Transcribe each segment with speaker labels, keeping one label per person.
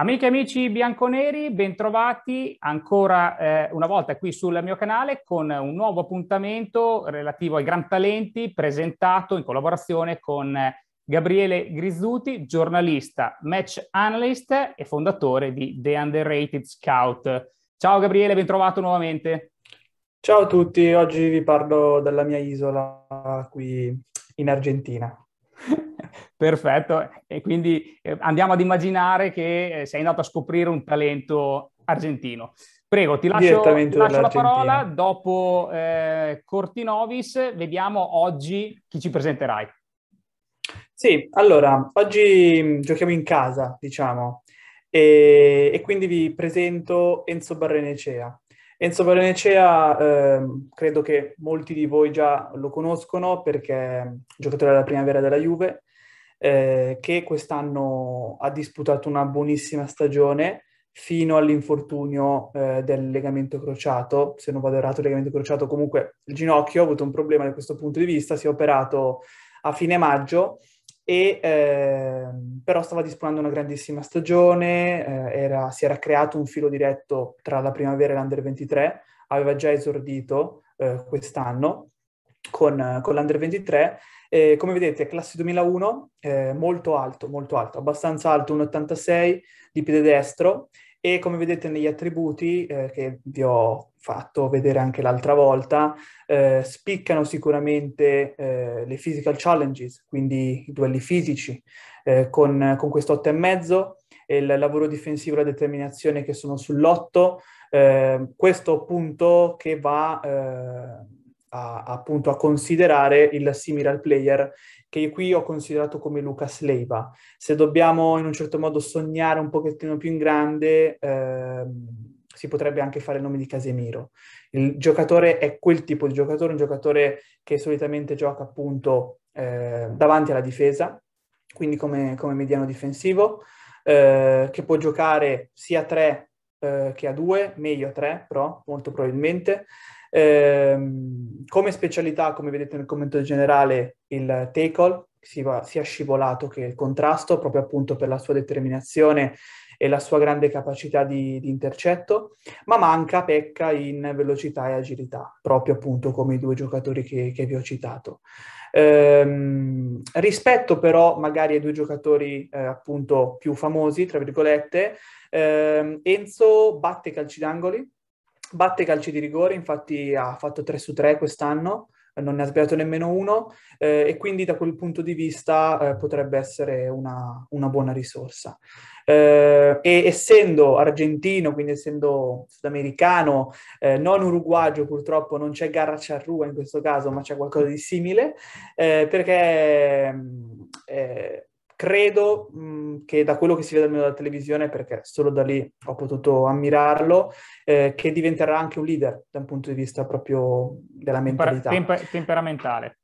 Speaker 1: Amiche e amici bianconeri, bentrovati ancora eh, una volta qui sul mio canale con un nuovo appuntamento relativo ai Gran Talenti presentato in collaborazione con Gabriele Grizzuti, giornalista, match analyst e fondatore di The Underrated Scout. Ciao Gabriele, bentrovato nuovamente.
Speaker 2: Ciao a tutti, oggi vi parlo della mia isola qui in Argentina.
Speaker 1: Perfetto, e quindi eh, andiamo ad immaginare che eh, sei andato a scoprire un talento argentino. Prego, ti lascio, ti lascio la parola, dopo eh,
Speaker 2: Cortinovis vediamo oggi chi ci presenterai. Sì, allora, oggi mm, giochiamo in casa, diciamo, e, e quindi vi presento Enzo Barrenecea. Enzo Baronecea, eh, credo che molti di voi già lo conoscono perché è giocatore della primavera della Juve, eh, che quest'anno ha disputato una buonissima stagione fino all'infortunio eh, del legamento crociato, se non vado errato il legamento crociato, comunque il ginocchio ha avuto un problema da questo punto di vista, si è operato a fine maggio e, eh, però stava disponendo una grandissima stagione, eh, era, si era creato un filo diretto tra la primavera e l'Under 23, aveva già esordito eh, quest'anno con, con, l'Under 23. E, come vedete, classe 2001, eh, molto alto, molto alto, abbastanza alto, un 86 di piede destro e come vedete negli attributi eh, che vi ho fatto vedere anche l'altra volta, eh, spiccano sicuramente eh, le physical challenges, quindi i duelli fisici, eh, con, con questo 8,5 e mezzo, il lavoro difensivo e la determinazione che sono sull'8, eh, questo punto che va eh, a, appunto a considerare il similar player che io qui ho considerato come Lucas Leiva. Se dobbiamo in un certo modo sognare un pochettino più in grande, eh, si potrebbe anche fare il nome di Casemiro. Il giocatore è quel tipo di giocatore, un giocatore che solitamente gioca appunto eh, davanti alla difesa, quindi come, come mediano difensivo, eh, che può giocare sia a 3 eh, che a 2, meglio a 3 però molto probabilmente. Eh, come specialità, come vedete nel commento generale, il tackle, sia, sia scivolato che il contrasto, proprio appunto per la sua determinazione e la sua grande capacità di, di, intercetto, ma manca, pecca in velocità e agilità, proprio appunto come i due giocatori che, che vi ho citato. Ehm, rispetto però magari ai due giocatori eh, appunto più famosi, tra virgolette, ehm, Enzo batte calci d'angoli, batte calci di rigore, infatti ha fatto 3 su 3 quest'anno, non ne ha sbagliato nemmeno uno eh, e quindi da quel punto di vista eh, potrebbe essere una, una buona risorsa. Eh, e essendo argentino, quindi essendo sudamericano, eh, non uruguagio purtroppo, non c'è Garra Charrua in questo caso, ma c'è qualcosa di simile, eh, perché mm, eh, credo mh, mm, che da quello che si vede almeno dalla televisione, perché solo da lì ho potuto ammirarlo, eh, che diventerà anche un leader da un punto di vista proprio della mentalità. Temper- temperamentale.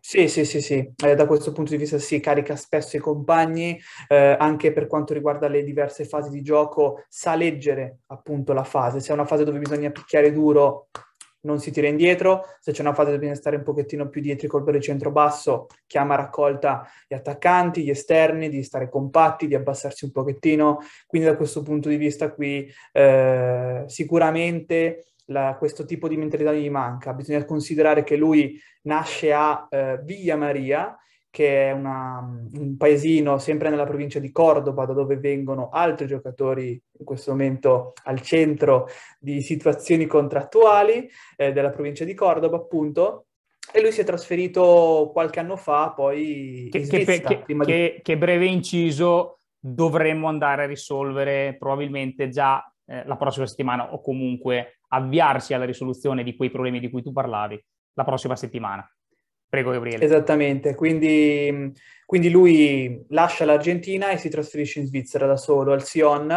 Speaker 2: Sì, sì, sì, sì, eh, da questo punto di vista si carica spesso i compagni, eh, anche per quanto riguarda le diverse fasi di gioco, sa leggere appunto la fase, se è una fase dove bisogna picchiare duro, non si tira indietro, se c'è una fase dove bisogna stare un pochettino più dietro col per il centro-basso, chiama raccolta gli attaccanti, gli esterni, di stare compatti, di abbassarsi un pochettino, quindi da questo punto di vista qui eh, sicuramente la, questo tipo di mentalità gli manca, bisogna considerare che lui nasce a eh, Villa Maria, che è una, un paesino sempre nella provincia di Cordoba, da dove vengono altri giocatori in questo momento al centro di situazioni contrattuali eh, della provincia di Cordoba, appunto. E lui si è trasferito qualche anno fa, poi che, in Svizzera. Che,
Speaker 1: che, che, che breve inciso dovremmo andare a risolvere probabilmente già eh, la prossima settimana o comunque avviarsi alla risoluzione di quei problemi di cui tu parlavi la prossima settimana. Prego Gabriele.
Speaker 2: Esattamente, quindi, quindi lui lascia l'Argentina e si trasferisce in Svizzera da solo, al Sion,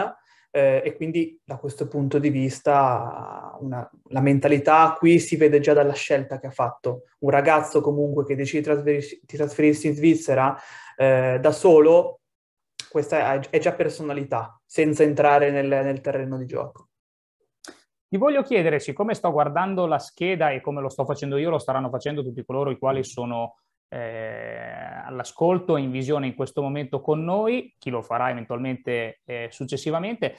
Speaker 2: eh, e quindi da questo punto di vista una, la mentalità qui si vede già dalla scelta che ha fatto. Un ragazzo comunque che decide di, trasferirsi, in Svizzera eh, da solo, questa è, è, già personalità, senza entrare nel, nel terreno di gioco.
Speaker 1: Ti voglio chiedere, siccome sto guardando la scheda e come lo sto facendo io, lo staranno facendo tutti coloro i quali sono eh, all'ascolto, in visione in questo momento con noi, chi lo farà eventualmente eh, successivamente,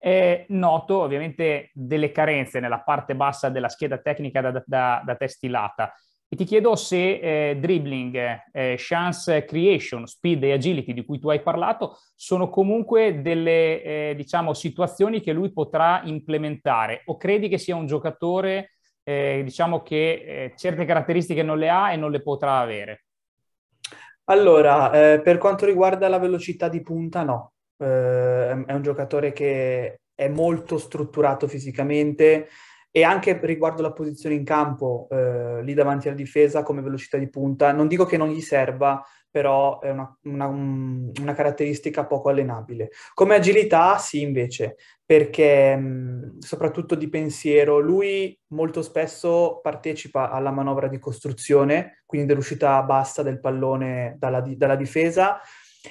Speaker 1: eh, noto ovviamente delle carenze nella parte bassa della scheda tecnica da, da, da te stilata. E ti chiedo se eh, dribbling, eh, chance creation, speed e agility di cui tu hai parlato sono comunque delle eh, diciamo, situazioni che lui potrà implementare o credi che sia un giocatore eh, diciamo che
Speaker 2: eh, certe caratteristiche non le ha e non le potrà avere? Allora, eh, per quanto riguarda la velocità di punta, no. è un giocatore che è molto strutturato fisicamente, e anche riguardo la posizione in campo, eh, lì davanti alla difesa come velocità di punta, non dico che non gli serva, però è una, una, una caratteristica poco allenabile. Come agilità, sì, invece, perché mh, mm, soprattutto di pensiero, lui molto spesso partecipa alla manovra di costruzione, quindi dell'uscita bassa del pallone dalla, dalla difesa,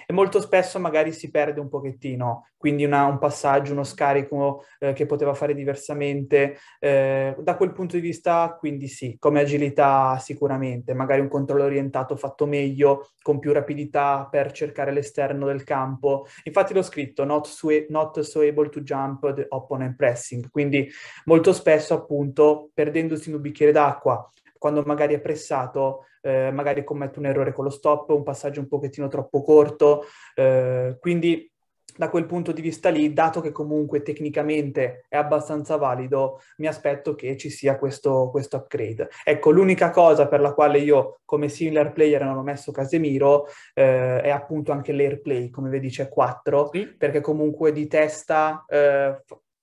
Speaker 2: e molto spesso magari si perde un pochettino, quindi una, un passaggio, uno scarico eh, che poteva fare diversamente. Eh, da quel punto di vista, quindi sì, come agilità sicuramente, magari un controllo orientato fatto meglio, con più rapidità per cercare l'esterno del campo. Infatti l'ho scritto, not, sui- not so able to jump the opponent pressing, quindi molto spesso appunto perdendosi in un bicchiere d'acqua quando magari è pressato, eh, magari commette un errore con lo stop, un passaggio un pochettino troppo corto. Eh, quindi da quel punto di vista lì, dato che comunque tecnicamente è abbastanza valido, mi aspetto che ci sia questo, questo upgrade. Ecco, l'unica cosa per la quale io come similar player non ho messo Casemiro eh, è appunto anche l'airplay, come vedi c'è 4, sì. perché comunque di testa eh,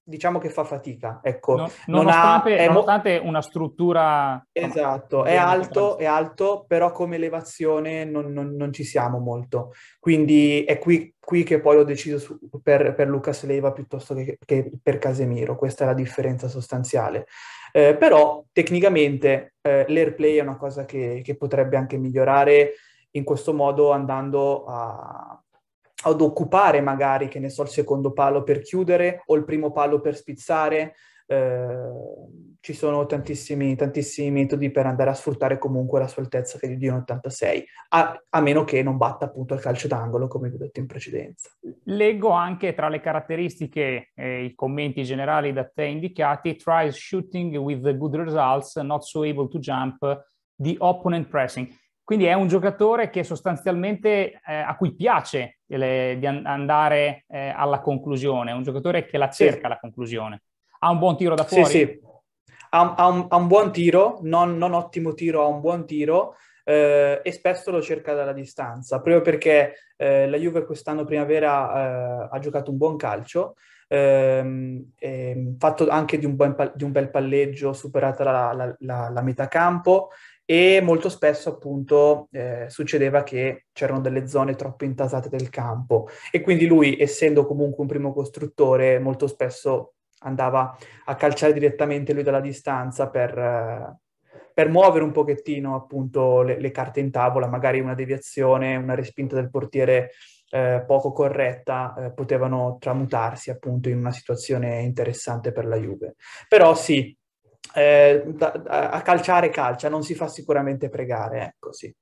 Speaker 2: diciamo che fa fatica, ecco. No, nonostante, non è nonostante mo- una struttura... Esatto, è alto, è alto, però come elevazione non, non, non ci siamo molto. Quindi è qui, qui che poi ho deciso su, per, per, Lucas Leiva piuttosto che, che, per Casemiro, questa è la differenza sostanziale. Eh, però tecnicamente eh, l'airplay è una cosa che, che potrebbe anche migliorare in questo modo andando a ad occupare magari, che ne so, il secondo palo per chiudere o il primo palo per spizzare. Eh, ci sono tantissimi, tantissimi metodi per andare a sfruttare comunque la sua altezza che è di 1,86, a, a, meno che non batta appunto al calcio d'angolo, come vi ho detto in precedenza.
Speaker 1: Leggo anche tra le caratteristiche e eh, i commenti generali da te indicati, tries shooting with good results, not so able to jump, the opponent pressing. Quindi è un giocatore che sostanzialmente eh, a cui piace le, eh, di an- andare eh, alla conclusione, è un giocatore che la cerca sì.
Speaker 2: la conclusione. Ha un buon tiro da fuori? Sì, sì. Ha, ha, un, ha un, buon tiro, non, non, ottimo tiro, ha un buon tiro eh, e spesso lo cerca dalla distanza, proprio perché eh, la Juve quest'anno primavera eh, ha giocato un buon calcio, ehm, fatto anche di un, bel, di un bel palleggio, superata la, la, la, la metà campo e molto spesso appunto eh, succedeva che c'erano delle zone troppo intasate del campo e quindi lui essendo comunque un primo costruttore molto spesso andava a calciare direttamente lui dalla distanza per, eh, per muovere un pochettino appunto le, le, carte in tavola, magari una deviazione, una respinta del portiere eh, poco corretta eh, potevano tramutarsi appunto in una situazione interessante per la Juve. Però sì, eh, da, a calciare calcia, non si fa sicuramente pregare, ecco sì.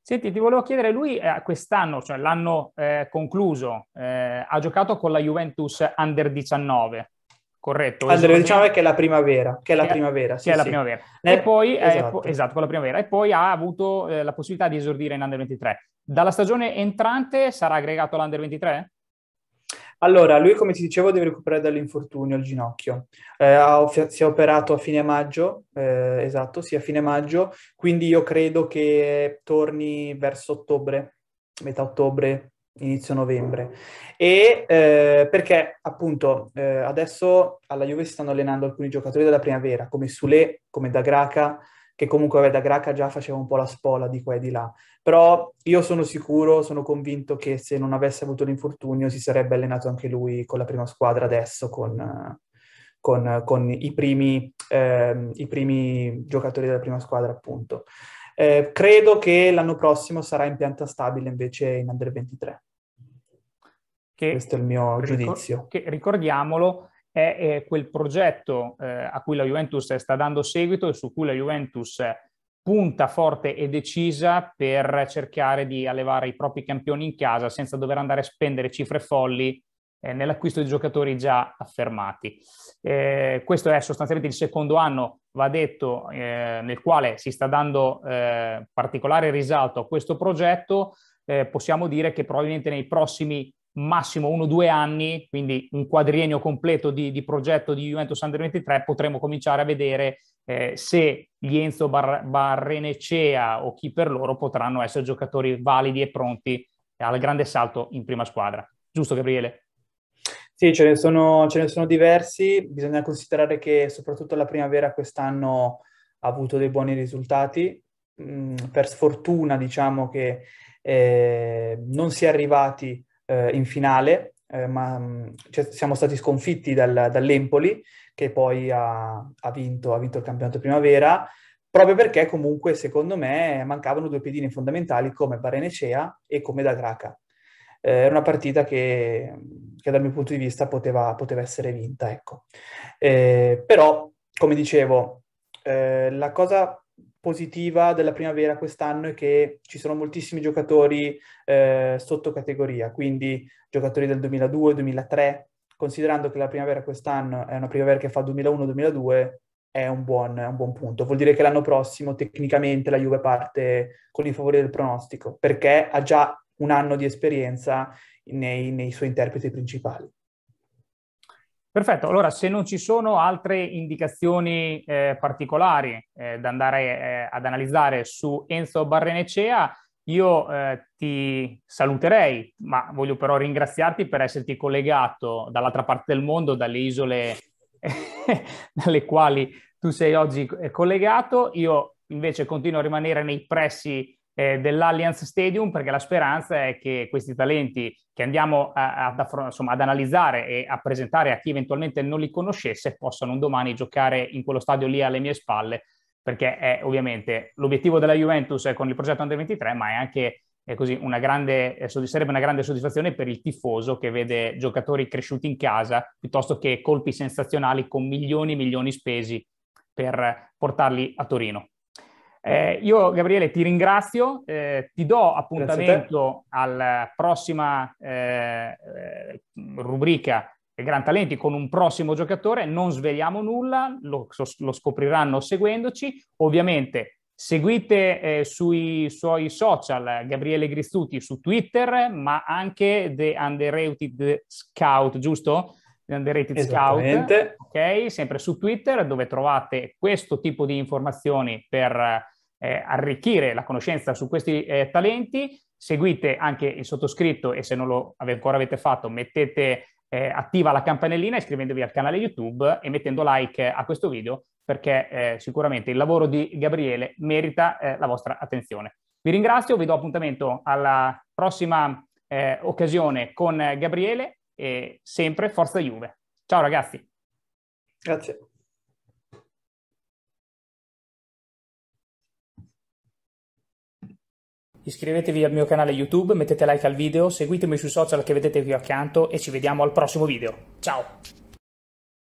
Speaker 1: Senti, ti volevo chiedere, lui eh, quest'anno, cioè l'anno eh, concluso, eh, ha giocato con la Juventus Under 19, corretto? Under 19
Speaker 2: che è la primavera, che è la primavera, sì, che è la primavera. Sì. E poi, eh, esatto. Po- esatto. con la primavera,
Speaker 1: e poi ha avuto eh, la possibilità di esordire in Under 23. Dalla stagione entrante sarà aggregato all'Under 23?
Speaker 2: Allora, lui come ti dicevo deve recuperare dall'infortunio al ginocchio. Eh, ha, si è operato a fine maggio, eh, esatto, sì, a fine maggio, quindi io credo che torni verso ottobre, metà ottobre, inizio novembre. E eh, perché appunto eh, adesso alla Juve si stanno allenando alcuni giocatori della primavera, come Sule, come Dagraca, che comunque vabbè, da Graca già faceva un po' la spola di qua e di là. Però io sono sicuro, sono convinto che se non avesse avuto l'infortunio si sarebbe allenato anche lui con la prima squadra adesso, con, con, con i, primi, eh, i primi giocatori della prima squadra appunto. Eh, credo che l'anno prossimo sarà in pianta stabile invece in Under 23. Che, Questo è il mio giudizio. Che, ricordiamolo,
Speaker 1: è, è quel progetto eh, a cui la Juventus sta dando seguito e su cui la Juventus punta forte e decisa per cercare di allevare i propri campioni in casa senza dover andare a spendere cifre folli eh, nell'acquisto di giocatori già affermati. Eh, questo è sostanzialmente il secondo anno, va detto, eh, nel quale si sta dando eh, particolare risalto a questo progetto. Eh, possiamo dire che probabilmente nei prossimi massimo uno o due anni, quindi un quadriennio completo di, di progetto di Juventus Under 23, potremo cominciare a vedere eh, se gli Enzo Bar- Barrenecea o chi per loro potranno essere giocatori validi e pronti al grande salto
Speaker 2: in prima squadra. Giusto Gabriele? Sì, ce ne sono, ce ne sono diversi, bisogna considerare che soprattutto la primavera quest'anno ha avuto dei buoni risultati, mm, per sfortuna diciamo che eh, non si è arrivati eh, in finale, eh, ma mm, cioè, siamo stati sconfitti dal, dall'Empoli, che poi ha, ha, vinto, ha vinto il campionato primavera, proprio perché comunque, secondo me, mancavano due piedine fondamentali come Barenecea e come Dagraca. Eh, era una partita che, che, dal mio punto di vista poteva, poteva essere vinta, ecco. Eh, però, come dicevo, eh, la cosa positiva della primavera quest'anno è che ci sono moltissimi giocatori eh, sotto categoria, quindi giocatori del 2002-2003, considerando che la primavera quest'anno è una primavera che fa 2001-2002, è un, buon, è un, buon, punto. Vuol dire che l'anno prossimo tecnicamente la Juve parte con i favori del pronostico, perché ha già un anno di esperienza nei, nei suoi interpreti principali.
Speaker 1: Perfetto, allora se non ci sono altre indicazioni eh, particolari eh, da andare eh, ad analizzare su Enzo Barrenecea, io eh, ti saluterei, ma voglio però ringraziarti per esserti collegato dall'altra parte del mondo, dalle isole dalle quali tu sei oggi eh, collegato. Io invece continuo a rimanere nei pressi eh, dell'Alliance Stadium perché la speranza è che questi talenti che andiamo a, a, insomma, ad analizzare e a presentare a chi eventualmente non li conoscesse possano un domani giocare in quello stadio lì alle mie spalle perché è ovviamente l'obiettivo della Juventus con il progetto Under 23 ma è anche è così, una grande, eh, sarebbe una grande soddisfazione per il tifoso che vede giocatori cresciuti in casa piuttosto che colpi sensazionali con milioni e milioni spesi per portarli a Torino. Eh, io Gabriele ti ringrazio, eh, ti do appuntamento alla eh, prossima eh, eh rubrica Gran Talenti con un prossimo giocatore, non svegliamo nulla, lo, lo scopriranno seguendoci, ovviamente seguite eh, sui suoi social Gabriele Gristuti su Twitter, ma anche The Underrated Scout, giusto? The Underrated Scout, ok? Sempre su Twitter dove trovate questo tipo di informazioni per eh, arricchire la conoscenza su questi eh, talenti, seguite anche il sottoscritto e se non lo ave- ancora avete fatto mettete eh, attiva la campanellina iscrivendovi al canale YouTube e mettendo like eh, a questo video perché eh, sicuramente il lavoro di Gabriele merita eh, la vostra attenzione. Vi ringrazio, vi do appuntamento alla prossima occasione con Gabriele e sempre Forza Juve. Ciao ragazzi.
Speaker 2: Grazie. Iscrivetevi al mio canale YouTube, mettete like al video, seguitemi sui social che vedete qui accanto e ci vediamo al prossimo video. Ciao!